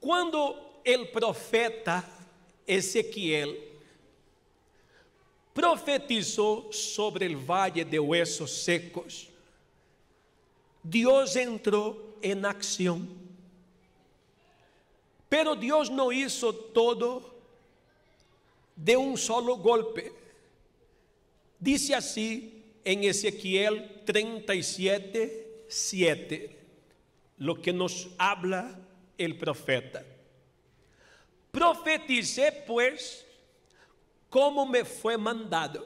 Cuando el profeta Ezequiel profetizó sobre el valle de huesos secos, Dios entró en acción. Pero Dios no hizo todo de un solo golpe. Dice así en Ezequiel 37, 7, lo que nos habla el profeta. Profeticé, pues, como me foi mandado.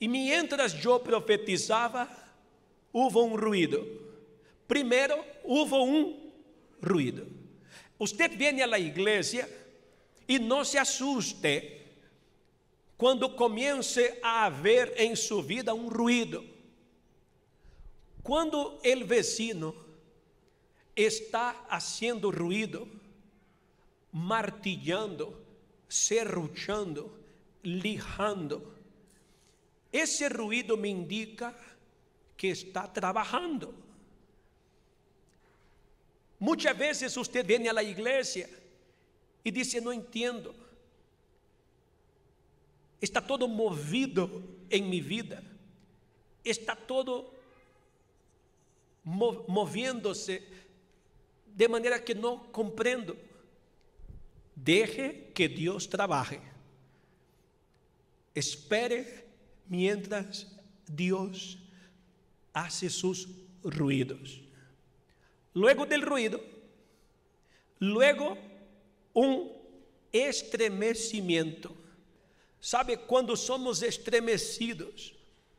E mientras eu profetizava, houve um ruído. Primeiro, houve um ruído. Você vem à igreja e não se assuste quando comece a haver em sua vida um ruído. Quando o vecino está haciendo ruido, martillando, serruchando, lijando. Ese ruido me indica que está trabajando. Muchas veces usted viene a la iglesia y dice, no entiendo. Está todo movido en mi vida. Está todo moviéndose de manera que no comprendo. Deje que Dios trabaje. Espere mientras Dios hace sus ruidos. Luego del ruido, luego un estremecimiento. Sabe cuando somos estremecidos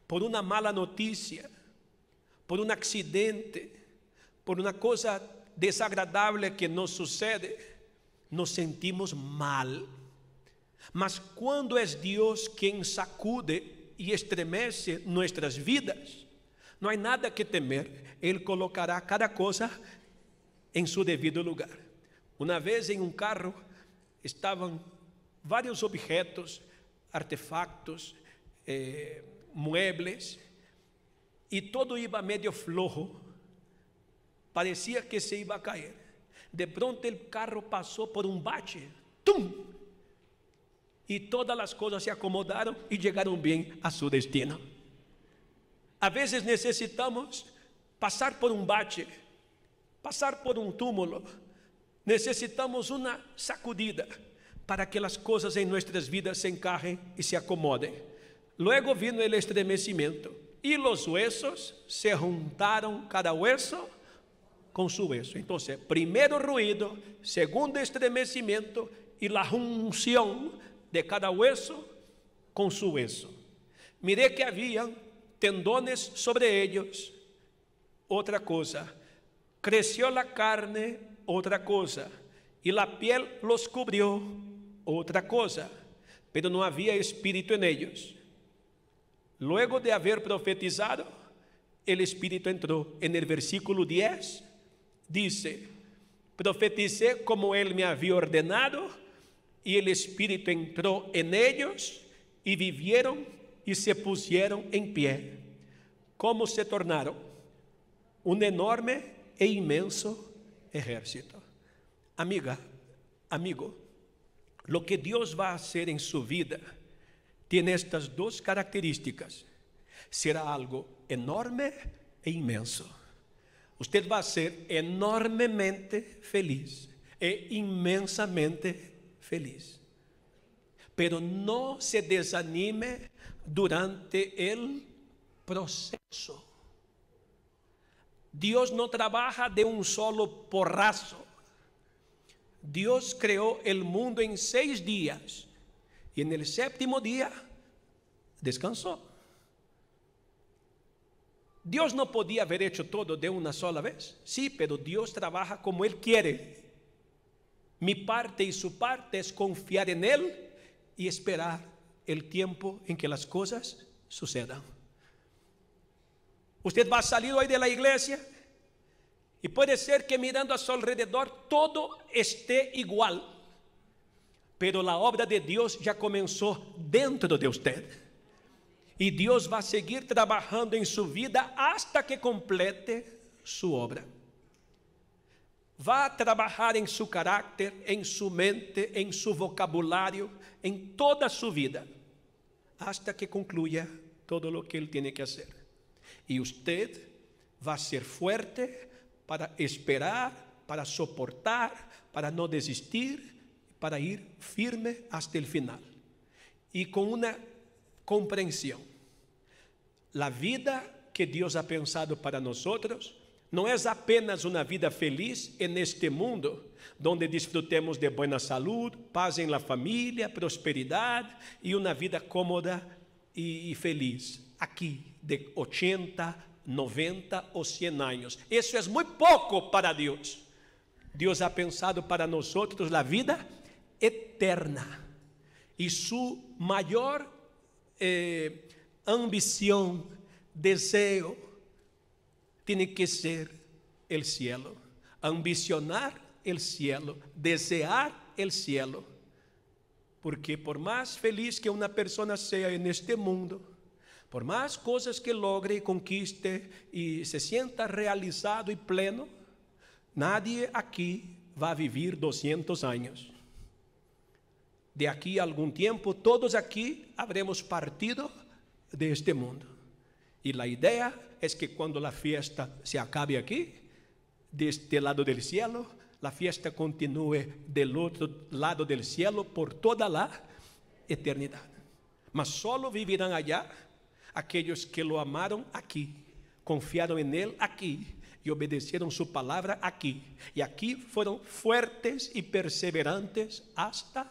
por una mala noticia, por un accidente, por una cosa desagradável que nos sucede, nos sentimos mal. Mas quando é Deus quem sacude e estremece nossas vidas, não há nada que temer, Ele colocará cada coisa em seu devido lugar. Uma vez em um carro estavam vários objetos, artefactos, eh, muebles, e todo iba meio flojo Parecia que se iba a caer. De pronto o carro passou por um bate. Tum! E todas as coisas se acomodaram e chegaram bem a su destino. A vezes necessitamos passar por um bate, passar por um túmulo. Necessitamos uma sacudida para que as coisas em nossas vidas se encajem e se acomodem. Logo vino o estremecimento e os huesos se juntaram, cada hueso con su hueso. Entonces, primero ruido, segundo estremecimiento y la junción de cada hueso con su hueso. Miré que habían tendones sobre ellos, otra cosa. Creció la carne, otra cosa. Y la piel los cubrió, otra cosa. Pero no había espíritu en ellos. Luego de haber profetizado, el espíritu entró En el versículo 10, dice, profeticé como él me había ordenado y el Espíritu entró en ellos y vivieron y se pusieron en pie. ¿Cómo se tornaron? Un enorme e inmenso ejército. Amiga, amigo, lo que Dios va a hacer en su vida tiene estas dos características. Será algo enorme e inmenso usted va a ser enormemente feliz e inmensamente feliz. Pero no se desanime durante el proceso. Dios no trabaja de un solo porrazo. Dios creó el mundo en seis días y en el séptimo día descansó. Dios no podía haber hecho todo de una sola vez. Sí, pero Dios trabaja como Él quiere. Mi parte y su parte es confiar en Él y esperar el tiempo en que las cosas sucedan. Usted va a salir hoy de la iglesia y puede ser que mirando a su alrededor todo esté igual, pero la obra de Dios ya comenzó dentro de usted. E Deus vai seguir trabalhando em sua vida hasta que complete sua obra. Vá trabalhar em seu caráter, em sua mente, em seu vocabulário, em toda a sua vida, hasta que concluya todo o que ele tem que fazer. E você vai ser forte para esperar, para suportar, para não desistir, para ir firme hasta o final. E com uma compreensão a vida que Deus ha pensado para nós não é apenas uma vida feliz en este mundo, donde disfrutemos de boa saúde, paz em la família, prosperidade e uma vida cómoda e feliz aqui de 80, 90 ou 100 anos. Isso é muito pouco para Deus. Deus ha pensado para nós a vida eterna e sua maior eh, ambición, desejo, tem que ser o cielo. Ambicionar o cielo, desear o cielo. Porque por mais feliz que uma pessoa seja en este mundo, por mais coisas que logre, conquiste e se sinta realizado e pleno, nadie aqui vai viver vivir 200 anos. De aqui a algum tempo, todos aqui habremos partido de este mundo. Y la idea es que cuando la fiesta se acabe aquí, de este lado del cielo, la fiesta continúe del otro lado del cielo por toda la eternidad. Mas solo vivirán allá aquellos que lo amaron aquí, confiaron en él aquí y obedecieron su palabra aquí. Y aquí fueron fuertes y perseverantes hasta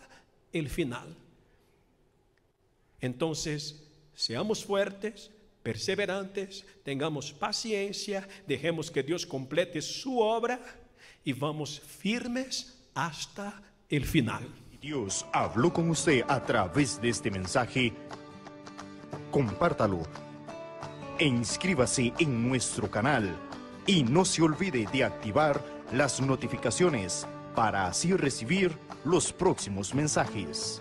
el final. Entonces, Seamos fuertes, perseverantes, tengamos paciencia, dejemos que Dios complete su obra y vamos firmes hasta el final. Dios habló con usted a través de este mensaje. Compártalo e inscríbase en nuestro canal y no se olvide de activar las notificaciones para así recibir los próximos mensajes.